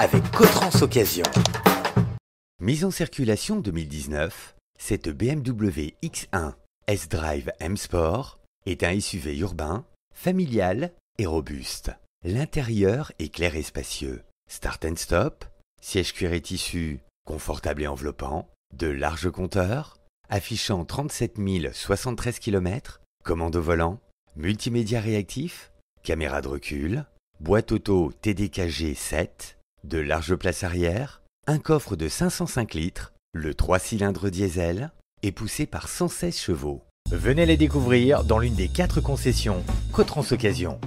avec Cotrans Occasion. Mise en circulation 2019, cette BMW X1 S-Drive M-Sport est un SUV urbain, familial et robuste. L'intérieur est clair et spacieux. Start and stop, siège cuir et tissu, confortable et enveloppant, de larges compteurs, affichant 37 073 km, commande volant, multimédia réactif, caméra de recul, boîte auto TDKG 7, de larges places arrière, un coffre de 505 litres, le 3 cylindres diesel est poussé par 116 chevaux. Venez les découvrir dans l'une des 4 concessions Cotrans Occasion.